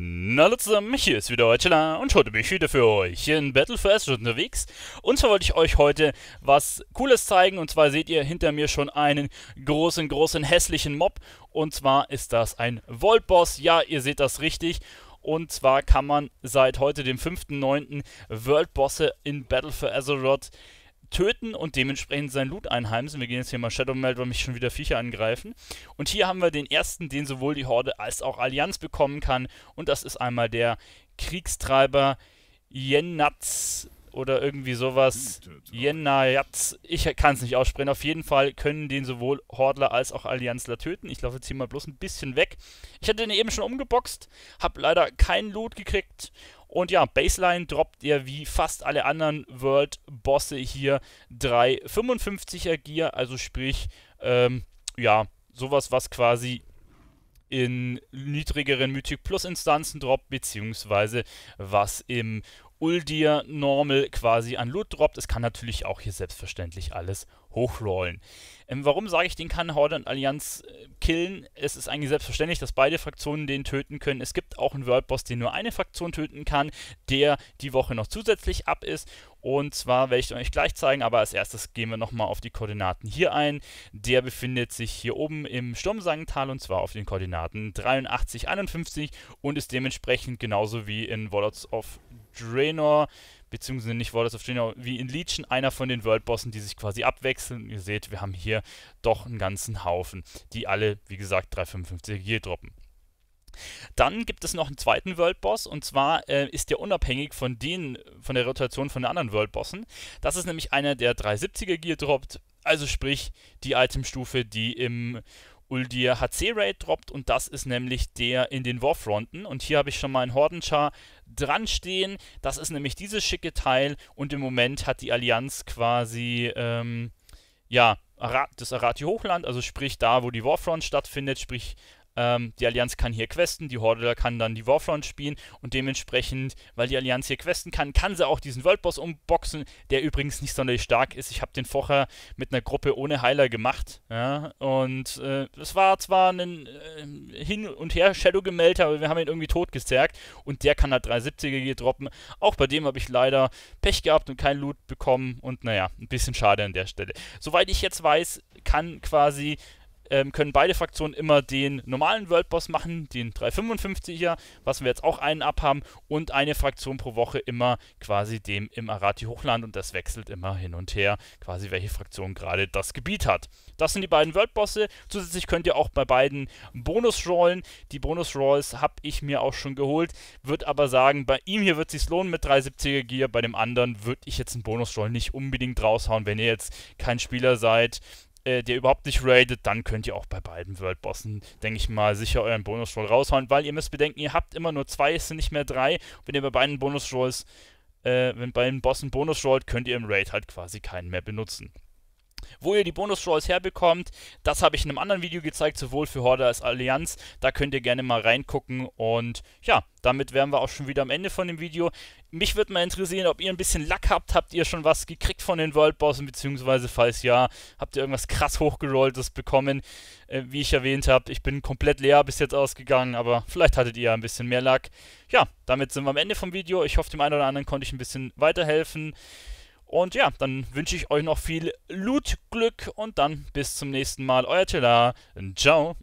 Na zusammen, hier ist wieder Heuchela und heute bin ich wieder für euch hier in Battle for Astros unterwegs. Und zwar wollte ich euch heute was Cooles zeigen und zwar seht ihr hinter mir schon einen großen, großen, hässlichen Mob. Und zwar ist das ein Voltboss, ja ihr seht das richtig. Und zwar kann man seit heute, dem 5.9., Worldbosse in Battle for Azeroth töten und dementsprechend sein Loot einheimsen. Wir gehen jetzt hier mal Shadow Melt, weil mich schon wieder Viecher angreifen. Und hier haben wir den ersten, den sowohl die Horde als auch Allianz bekommen kann. Und das ist einmal der Kriegstreiber Yennatz oder irgendwie sowas. Yennatz, hm, ich kann es nicht aussprechen. Auf jeden Fall können den sowohl Hordler als auch Allianzler töten. Ich laufe jetzt hier mal bloß ein bisschen weg. Ich hatte den eben schon umgeboxt, habe leider keinen Loot gekriegt und ja, Baseline droppt ihr wie fast alle anderen World-Bosse hier 355er Gear, also sprich, ähm, ja, sowas, was quasi in niedrigeren Mythic Plus Instanzen droppt, beziehungsweise was im Uldir Normal quasi an Loot droppt. Es kann natürlich auch hier selbstverständlich alles hochrollen. Ähm, warum sage ich, den kann Horde und Allianz äh, killen? Es ist eigentlich selbstverständlich, dass beide Fraktionen den töten können. Es gibt auch einen Worldboss, den nur eine Fraktion töten kann, der die Woche noch zusätzlich ab ist. Und zwar werde ich euch gleich zeigen, aber als erstes gehen wir nochmal auf die Koordinaten hier ein. Der befindet sich hier oben im Sturmsangental und zwar auf den Koordinaten 83, 51 und ist dementsprechend genauso wie in Warlords of Draenor, beziehungsweise nicht Warlords of Draenor, wie in Legion, einer von den Worldbossen, die sich quasi abwechseln. Ihr seht, wir haben hier doch einen ganzen Haufen, die alle, wie gesagt, 355 G droppen. Dann gibt es noch einen zweiten World Boss und zwar äh, ist der unabhängig von denen, von der Rotation von den anderen World Bossen. Das ist nämlich einer, der 370er Gear droppt, also sprich die Itemstufe, die im Uldir HC Raid droppt und das ist nämlich der in den Warfronten und hier habe ich schon mal einen Hordenchar dran stehen, das ist nämlich dieses schicke Teil und im Moment hat die Allianz quasi ähm, ja, das Arati Hochland, also sprich da, wo die Warfront stattfindet, sprich ähm, die Allianz kann hier questen, die Horde kann dann die Warfront spielen und dementsprechend, weil die Allianz hier questen kann, kann sie auch diesen Worldboss umboxen, der übrigens nicht sonderlich stark ist. Ich habe den vorher mit einer Gruppe ohne Heiler gemacht. Ja? Und es äh, war zwar ein äh, Hin- und Her-Shadow-Gemelter, aber wir haben ihn irgendwie totgestärkt und der kann halt da 370er hier droppen. Auch bei dem habe ich leider Pech gehabt und kein Loot bekommen und naja, ein bisschen schade an der Stelle. Soweit ich jetzt weiß, kann quasi ähm, können beide Fraktionen immer den normalen World Boss machen, den 355er, was wir jetzt auch einen abhaben, und eine Fraktion pro Woche immer quasi dem im Arati Hochland und das wechselt immer hin und her, quasi welche Fraktion gerade das Gebiet hat. Das sind die beiden World Bosse. Zusätzlich könnt ihr auch bei beiden Bonus rollen. Die Bonus Rolls habe ich mir auch schon geholt, würde aber sagen, bei ihm hier wird es sich lohnen mit 370er Gear, bei dem anderen würde ich jetzt einen Bonus Roll nicht unbedingt raushauen, wenn ihr jetzt kein Spieler seid, äh, der überhaupt nicht raidet, dann könnt ihr auch bei beiden World Bossen, denke ich mal, sicher euren Bonus-Roll raushauen, weil ihr müsst bedenken, ihr habt immer nur zwei, es sind nicht mehr drei. Wenn ihr bei beiden Bonus-Rolls, äh, wenn bei den Bossen Bonus rollt, könnt ihr im Raid halt quasi keinen mehr benutzen. Wo ihr die Bonus-Rolls herbekommt, das habe ich in einem anderen Video gezeigt, sowohl für Horde als Allianz. Da könnt ihr gerne mal reingucken und ja, damit wären wir auch schon wieder am Ende von dem Video. Mich würde mal interessieren, ob ihr ein bisschen Lack habt. Habt ihr schon was gekriegt von den Worldbossen, beziehungsweise falls ja, habt ihr irgendwas krass hochgerolltes bekommen? Äh, wie ich erwähnt habe, ich bin komplett leer bis jetzt ausgegangen, aber vielleicht hattet ihr ja ein bisschen mehr Lack. Ja, damit sind wir am Ende vom Video. Ich hoffe, dem einen oder anderen konnte ich ein bisschen weiterhelfen. Und ja, dann wünsche ich euch noch viel Loot, Glück und dann bis zum nächsten Mal. Euer Tela. Ciao.